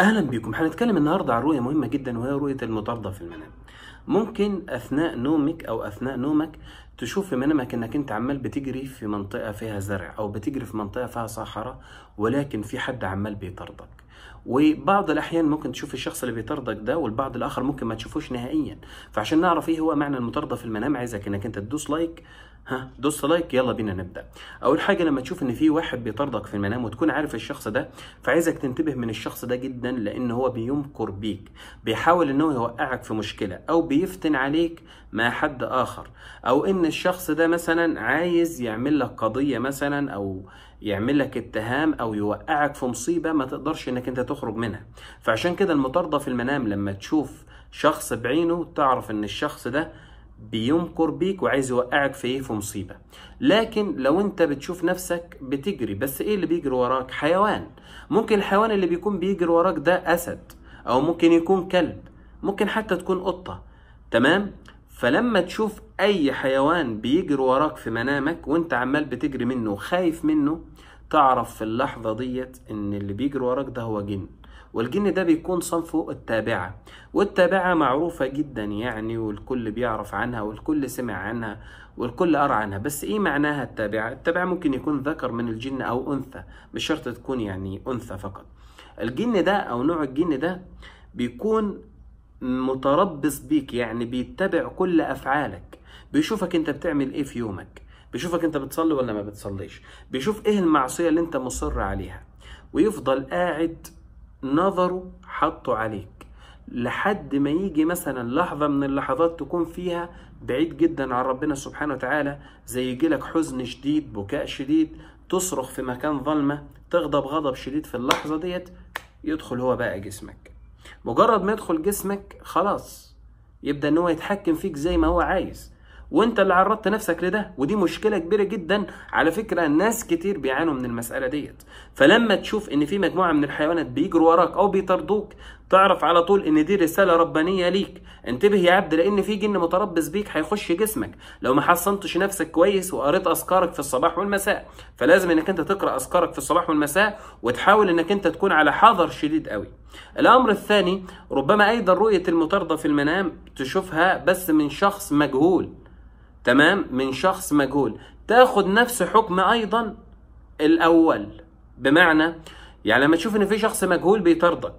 اهلا بيكم هنتكلم النهارده عن رؤيه مهمه جدا وهي رؤيه المطاردة في المنام ممكن اثناء نومك او اثناء نومك تشوف في منامك انك انت عمال بتجري في منطقه فيها زرع او بتجري في منطقه فيها صحراء ولكن في حد عمال بيطاردك وبعض الاحيان ممكن تشوف الشخص اللي بيطاردك ده والبعض الاخر ممكن ما تشوفوش نهائيا فعشان نعرف ايه هو معنى المطارده في المنام عايزك انك انت تدوس لايك ها دوس لايك يلا بينا نبدا اول حاجه لما تشوف ان في واحد بيطاردك في المنام وتكون عارف الشخص ده فعايزك تنتبه من الشخص ده جدا لان هو بيمكر بيك بيحاول ان هو يوقعك في مشكله او بيفتن عليك مع حد اخر او ان الشخص ده مثلا عايز يعمل لك قضيه مثلا او يعمل لك اتهام او يوقعك في مصيبه ما تقدرش انك انت تخرج منها فعشان كده المطارده في المنام لما تشوف شخص بعينه تعرف ان الشخص ده بيمكر بيك وعايز يوقعك في ايه في مصيبه لكن لو انت بتشوف نفسك بتجري بس ايه اللي بيجري وراك حيوان ممكن الحيوان اللي بيكون بيجري وراك ده اسد او ممكن يكون كلب ممكن حتى تكون قطه تمام فلما تشوف اي حيوان بيجري وراك في منامك وانت عمال بتجري منه وخايف منه تعرف في اللحظة ديت ان اللي بيجري وراك ده هو جن والجن ده بيكون صنفه التابعة والتابعة معروفة جدا يعني والكل بيعرف عنها والكل سمع عنها والكل قرأ عنها بس ايه معناها التابعة؟ التابعة ممكن يكون ذكر من الجن او انثى مش شرط تكون يعني انثى فقط الجن ده او نوع الجن ده بيكون متربص بيك يعني بيتبع كل افعالك بيشوفك انت بتعمل ايه في يومك بيشوفك انت بتصلي ولا ما بتصليش بيشوف ايه المعصيه اللي انت مصر عليها ويفضل قاعد نظره حطه عليك لحد ما يجي مثلا لحظه من اللحظات تكون فيها بعيد جدا عن ربنا سبحانه وتعالى زي يجي لك حزن شديد بكاء شديد تصرخ في مكان ظلمه تغضب غضب شديد في اللحظه ديت يدخل هو بقى جسمك مجرد ما يدخل جسمك خلاص يبدا ان هو يتحكم فيك زي ما هو عايز وانت اللي عرضت نفسك لده ودي مشكله كبيره جدا على فكره ناس كتير بيعانوا من المساله ديت فلما تشوف ان في مجموعه من الحيوانات بيجروا وراك او بيطاردوك تعرف على طول ان دي رساله ربانيه ليك انتبه يا عبد لان في جن متربص بيك هيخش جسمك لو ما حصنتش نفسك كويس وقريت اذكارك في الصباح والمساء فلازم انك انت تقرا اذكارك في الصباح والمساء وتحاول انك انت تكون على حذر شديد قوي الامر الثاني ربما ايضا رؤيه المطارده في المنام تشوفها بس من شخص مجهول تمام من شخص مجهول تاخد نفس حكم ايضا الاول بمعنى يعني لما تشوف ان في شخص مجهول بيطردك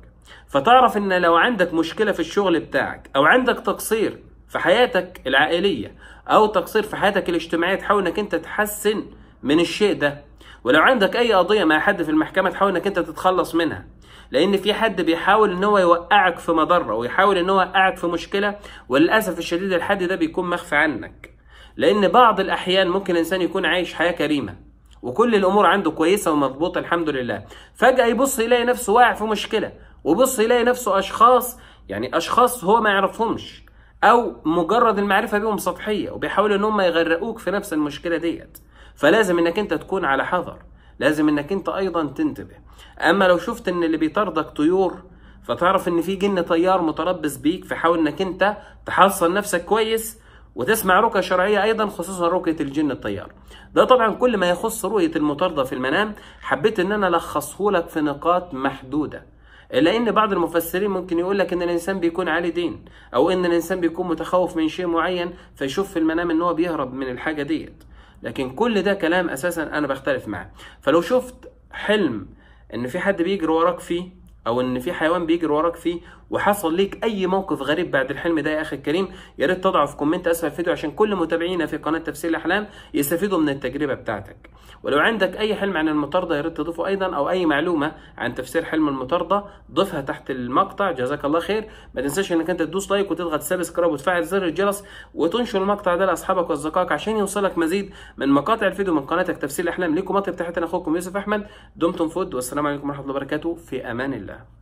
فتعرف ان لو عندك مشكله في الشغل بتاعك او عندك تقصير في حياتك العائليه او تقصير في حياتك الاجتماعيه تحاول انك انت تحسن من الشيء ده ولو عندك اي قضيه مع حد في المحكمه تحاول انك انت تتخلص منها لان في حد بيحاول ان هو يوقعك في مضره ويحاول ان هو يوقعك في مشكله وللاسف الشديد الحد ده بيكون مخفي عنك لان بعض الاحيان ممكن الانسان يكون عايش حياه كريمه وكل الامور عنده كويسه ومضبوطه الحمد لله فجاه يبص يلاقي نفسه واقع في مشكله وبص يلاقي نفسه اشخاص يعني اشخاص هو ما يعرفهمش او مجرد المعرفه بيهم سطحيه وبيحاولوا ان هم يغرقوك في نفس المشكله ديت فلازم انك انت تكون على حذر لازم انك انت ايضا تنتبه اما لو شفت ان اللي بيطاردك طيور فتعرف ان في جن طيار متربص بيك فحاول انك انت تحصن نفسك كويس وتسمع رقية شرعية أيضا خصوصا رقية الجن الطيار ده طبعا كل ما يخص رؤية المطاردة في المنام حبيت أن أنا ألخصه لك في نقاط محدودة إلا أن بعض المفسرين ممكن يقول لك إن الإنسان بيكون عالي دين أو إن الإنسان بيكون متخوف من شيء معين فيشوف في المنام إن هو بيهرب من الحاجة ديت لكن كل ده كلام أساسا أنا بختلف معاه فلو شفت حلم إن في حد بيجري وراك فيه او ان في حيوان بيجري وراك فيه وحصل ليك اي موقف غريب بعد الحلم ده يا اخي الكريم يا ريت تضعه في كومنت اسفل الفيديو عشان كل متابعينا في قناه تفسير الاحلام يستفيدوا من التجربه بتاعتك ولو عندك اي حلم عن المطارده يا ريت تضيفه ايضا او اي معلومه عن تفسير حلم المطارده ضيفها تحت المقطع جزاك الله خير ما تنساش انك انت تدوس لايك وتضغط سبسكرايب وتفعل زر الجرس وتنشر المقطع ده لاصحابك واصدقائك عشان يوصلك مزيد من مقاطع الفيديو من قناتك تفسير الاحلام ليكم مطلب تحت اخوكم يوسف احمد دمتم فود والسلام عليكم ورحمه الله وبركاته في امان الله